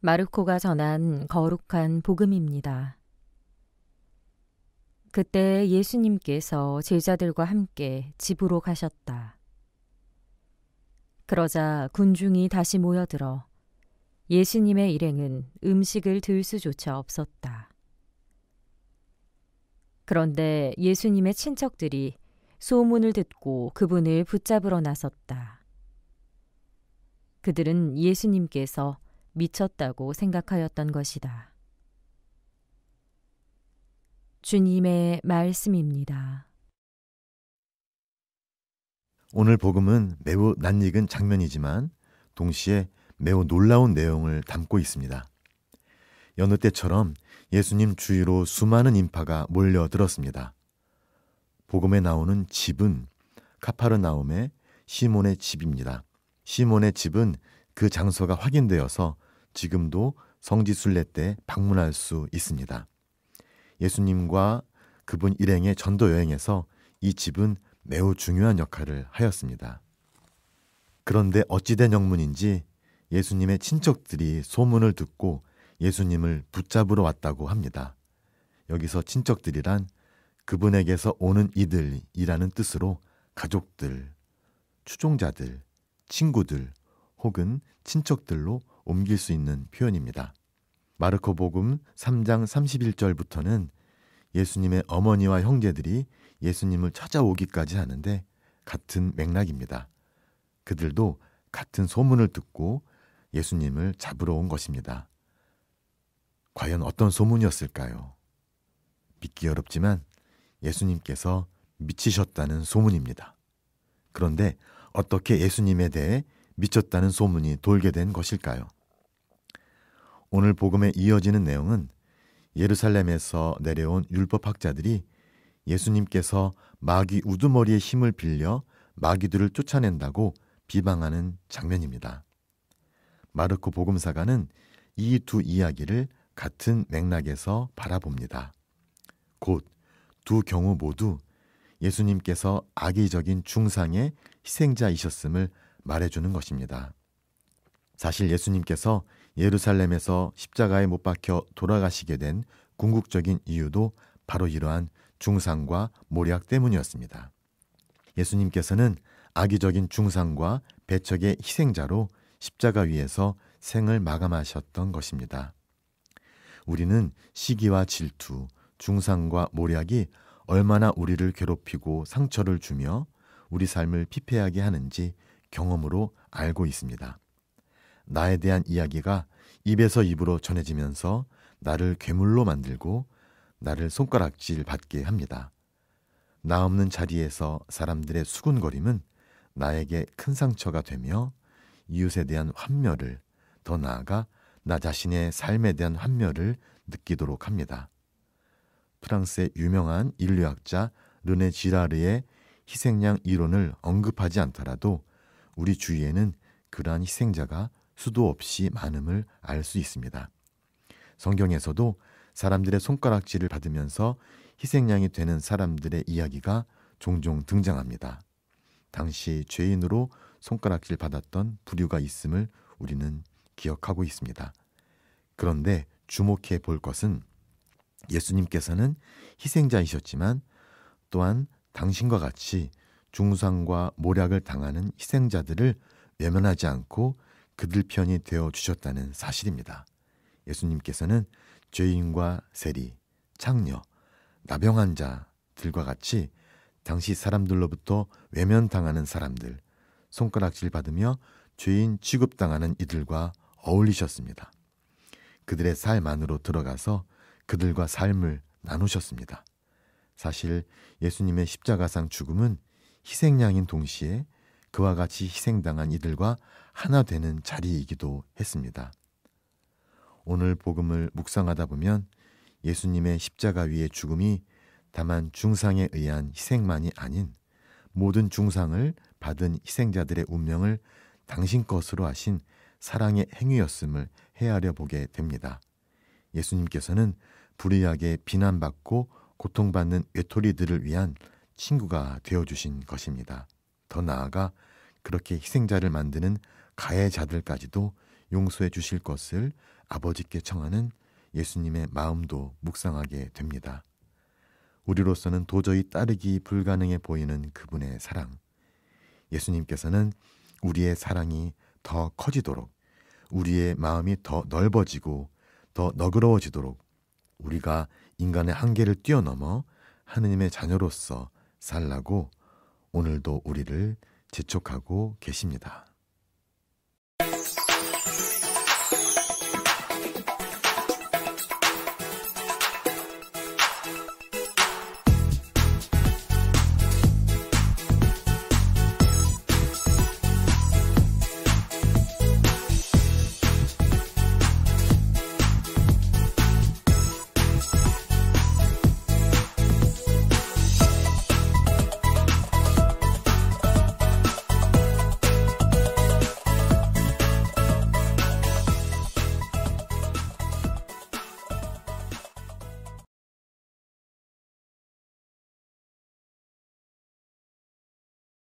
마르코가 전한 거룩한 복음입니다. 그때 예수님께서 제자들과 함께 집으로 가셨다. 그러자 군중이 다시 모여들어 예수님의 일행은 음식을 들 수조차 없었다. 그런데 예수님의 친척들이 소문을 듣고 그분을 붙잡으러 나섰다. 그들은 예수님께서 미쳤다고 생각하였던 것이다. 주님의 말씀입니다. 오늘 복음은 매우 낯익은 장면이지만 동시에 매우 놀라운 내용을 담고 있습니다. 여느 때처럼 예수님 주위로 수많은 인파가 몰려들었습니다. 복음에 나오는 집은 카파르나움의 시몬의 집입니다. 시몬의 집은 그 장소가 확인되어서 지금도 성지순례 때 방문할 수 있습니다. 예수님과 그분 일행의 전도 여행에서 이 집은 매우 중요한 역할을 하였습니다. 그런데 어찌된 영문인지 예수님의 친척들이 소문을 듣고 예수님을 붙잡으러 왔다고 합니다. 여기서 친척들이란 그분에게서 오는 이들이라는 뜻으로 가족들, 추종자들, 친구들 혹은 친척들로 옮길 수 있는 표현입니다. 마르코 복음 3장 31절부터는 예수님의 어머니와 형제들이 예수님을 찾아오기까지 하는데 같은 맥락입니다. 그들도 같은 소문을 듣고 예수님을 잡으러 온 것입니다. 과연 어떤 소문이었을까요? 믿기 어렵지만 예수님께서 미치셨다는 소문입니다. 그런데 어떻게 예수님에 대해 미쳤다는 소문이 돌게 된 것일까요? 오늘 복음에 이어지는 내용은 예루살렘에서 내려온 율법학자들이 예수님께서 마귀 우두머리의 힘을 빌려 마귀들을 쫓아낸다고 비방하는 장면입니다. 마르코 복음사가는 이 두 이야기를 같은 맥락에서 바라봅니다. 곧 두 경우 모두 예수님께서 악의적인 중상의 희생자이셨음을 말해주는 것입니다. 사실 예수님께서 예루살렘에서 십자가에 못 박혀 돌아가시게 된 궁극적인 이유도 바로 이러한 중상과 모략 때문이었습니다. 예수님께서는 악의적인 중상과 배척의 희생자로 십자가 위에서 생을 마감하셨던 것입니다. 우리는 시기와 질투, 중상과 모략이 얼마나 우리를 괴롭히고 상처를 주며 우리 삶을 피폐하게 하는지 경험으로 알고 있습니다. 나에 대한 이야기가 입에서 입으로 전해지면서 나를 괴물로 만들고 나를 손가락질 받게 합니다. 나 없는 자리에서 사람들의 수군거림은 나에게 큰 상처가 되며 이웃에 대한 환멸을 더 나아가 나 자신의 삶에 대한 환멸을 느끼도록 합니다. 프랑스의 유명한 인류학자 르네 지라르의 희생양 이론을 언급하지 않더라도 우리 주위에는 그러한 희생자가 수도 없이 많음을 알 수 있습니다. 성경에서도 사람들의 손가락질을 받으면서 희생양이 되는 사람들의 이야기가 종종 등장합니다. 당시 죄인으로 손가락질 받았던 부류가 있음을 우리는 기억하고 있습니다. 그런데 주목해 볼 것은 예수님께서는 희생자이셨지만 또한 당신과 같이 중상과 모략을 당하는 희생자들을 외면하지 않고 그들 편이 되어 주셨다는 사실입니다. 예수님께서는 죄인과 세리, 창녀, 나병 환자들과 같이 당시 사람들로부터 외면당하는 사람들, 손가락질 받으며 죄인 취급당하는 이들과 어울리셨습니다. 그들의 삶 안으로 들어가서 그들과 삶을 나누셨습니다. 사실 예수님의 십자가상 죽음은 희생양인 동시에 그와 같이 희생당한 이들과 하나 되는 자리이기도 했습니다. 오늘 복음을 묵상하다 보면 예수님의 십자가 위의 죽음이 다만 중상에 의한 희생만이 아닌 모든 중상을 받은 희생자들의 운명을 당신 것으로 하신 사랑의 행위였음을 헤아려 보게 됩니다. 예수님께서는 불의하게 비난받고 고통받는 외톨이들을 위한 친구가 되어주신 것입니다. 더 나아가 그렇게 희생자를 만드는 가해자들까지도 용서해 주실 것을 아버지께 청하는 예수님의 마음도 묵상하게 됩니다. 우리로서는 도저히 따르기 불가능해 보이는 그분의 사랑. 예수님께서는 우리의 사랑이 더 커지도록, 우리의 마음이 더 넓어지고, 더 너그러워지도록, 우리가 인간의 한계를 뛰어넘어 하느님의 자녀로서 살라고 오늘도 우리를 지촉하고 계십니다.